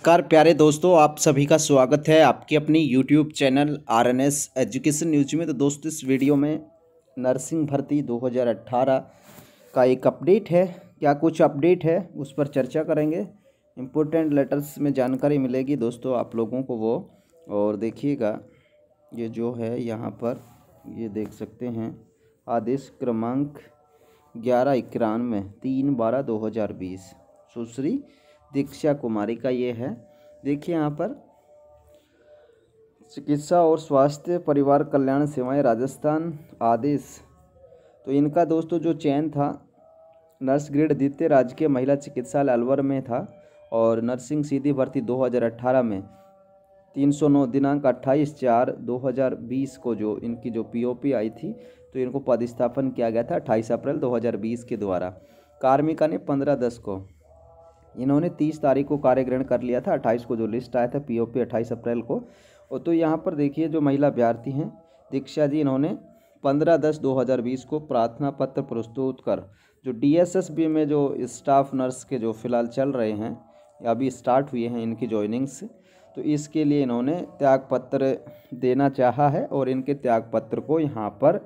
नमस्कार प्यारे दोस्तों आप सभी का स्वागत है आपकी अपनी YouTube channel R N S education news में तो दोस्तों इस वीडियो में नर्सिंग भर्ती 2018 का एक अपडेट है क्या कुछ अपडेट है उस पर चर्चा करेंगे इम्पोर्टेंट लेटर्स में जानकारी मिलेगी दोस्तों आप लोगों को वो और देखिएगा ये जो है यहाँ पर ये देख सकते हैं आदेश क्रमांक ग्यारह इक्यानवे तीन बारह दो हज़ार बीस सुश्री दीक्षा कुमारी का ये है देखिए यहाँ पर चिकित्सा और स्वास्थ्य परिवार कल्याण सेवाएं राजस्थान आदेश तो इनका दोस्तों जो चयन था नर्स ग्रेड द्वितीय राज्य के महिला चिकित्सालय अलवर में था और नर्सिंग सीधी भर्ती 2018 में 309 दिनांक 28 चार 2020 को जो इनकी जो पीओपी आई थी तो इनको पदस्थापन किया गया था 28 अप्रैल 2020 के द्वारा कार्मिका ने पंद्रह दस को इन्होंने तीस तारीख को कार्य ग्रहण कर लिया था अट्ठाईस को जो लिस्ट आया था पी ओ पी अट्ठाईस अप्रैल को और तो यहाँ पर देखिए जो महिला अभ्यर्थी हैं दीक्षा जी इन्होंने पंद्रह दस दो हज़ार बीस को प्रार्थना पत्र प्रस्तुत कर जो डी एस एस बी में जो स्टाफ नर्स के जो फ़िलहाल चल रहे हैं अभी स्टार्ट हुए हैं इनकी जॉइनिंग्स तो इसके लिए इन्होंने त्यागपत्र देना चाहा है और इनके त्यागपत्र को यहाँ पर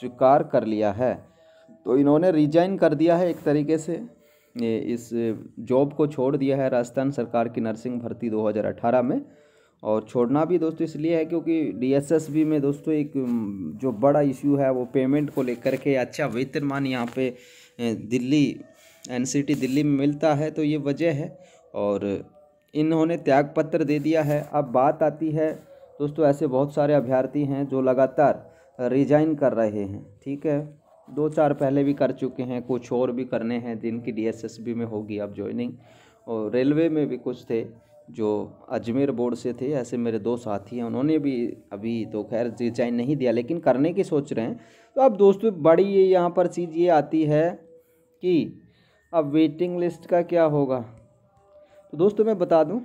स्वीकार कर लिया है तो इन्होंने रिजाइन कर दिया है एक तरीके से इस जॉब को छोड़ दिया है राजस्थान सरकार की नर्सिंग भर्ती 2018 में और छोड़ना भी दोस्तों इसलिए है क्योंकि डीएसएसबी में दोस्तों एक जो बड़ा इशू है वो पेमेंट को लेकर के अच्छा वेतनमान यहाँ पे दिल्ली एनसीटी दिल्ली में मिलता है तो ये वजह है और इन्होंने त्यागपत्र दे दिया है अब बात आती है दोस्तों ऐसे बहुत सारे अभ्यर्थी हैं जो लगातार रिजाइन कर रहे हैं ठीक है दो चार पहले भी कर चुके हैं कुछ और भी करने हैं जिनकी डीएसएसबी में होगी अब ज्वाइनिंग और रेलवे में भी कुछ थे जो अजमेर बोर्ड से थे ऐसे मेरे दो साथी हैं उन्होंने भी अभी तो खैर रिजाइन नहीं दिया लेकिन करने की सोच रहे हैं तो अब दोस्तों बड़ी ये यहाँ पर चीज़ ये आती है कि अब वेटिंग लिस्ट का क्या होगा तो दोस्तों मैं बता दूँ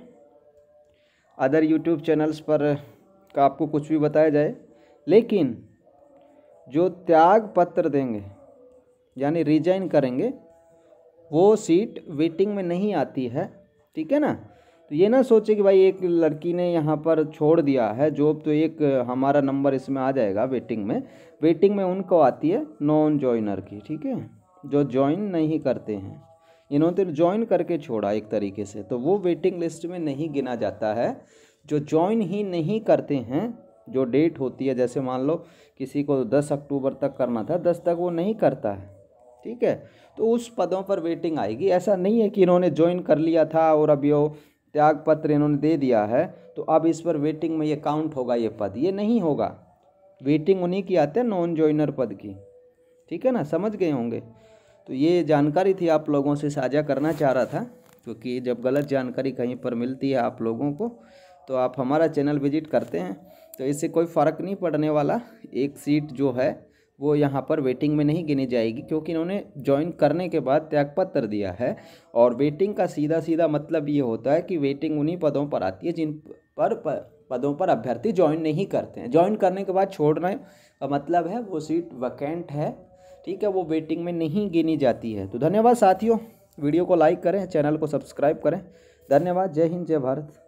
अदर यूट्यूब चैनल्स पर का आपको कुछ भी बताया जाए लेकिन जो त्याग पत्र देंगे यानी रिजाइन करेंगे वो सीट वेटिंग में नहीं आती है ठीक है ना तो ये ना सोचे कि भाई एक लड़की ने यहाँ पर छोड़ दिया है जॉब तो एक हमारा नंबर इसमें आ जाएगा वेटिंग में वेटिंग में उनको आती है नॉन जॉइनर की ठीक है जो जॉइन नहीं करते हैं इन्होंने तो ज्वाइन करके छोड़ा एक तरीके से तो वो वेटिंग लिस्ट में नहीं गिना जाता है जो ज्वाइन ही नहीं करते हैं जो डेट होती है जैसे मान लो किसी को दस अक्टूबर तक करना था दस तक वो नहीं करता है ठीक है तो उस पदों पर वेटिंग आएगी ऐसा नहीं है कि इन्होंने ज्वाइन कर लिया था और अब वो त्याग पत्र इन्होंने दे दिया है तो अब इस पर वेटिंग में ये काउंट होगा ये पद ये नहीं होगा वेटिंग उन्हीं की आते हैं नॉन ज्वाइनर पद की ठीक है ना समझ गए होंगे तो ये जानकारी थी आप लोगों से साझा करना चाह रहा था क्योंकि जब गलत जानकारी कहीं पर मिलती है आप लोगों को तो आप हमारा चैनल विजिट करते हैं तो इससे कोई फ़र्क नहीं पड़ने वाला एक सीट जो है वो यहाँ पर वेटिंग में नहीं गिनी जाएगी क्योंकि इन्होंने ज्वाइन करने के बाद त्यागपत्र दिया है और वेटिंग का सीधा सीधा मतलब ये होता है कि वेटिंग उन्हीं पदों पर आती है जिन पर पदों पर अभ्यर्थी ज्वाइन नहीं करते हैं ज्वाइन करने के बाद छोड़ना का मतलब है वो सीट वैकेंट है ठीक है वो वेटिंग में नहीं गिनी जाती है तो धन्यवाद साथियों वीडियो को लाइक करें चैनल को सब्सक्राइब करें धन्यवाद जय हिंद जय भारत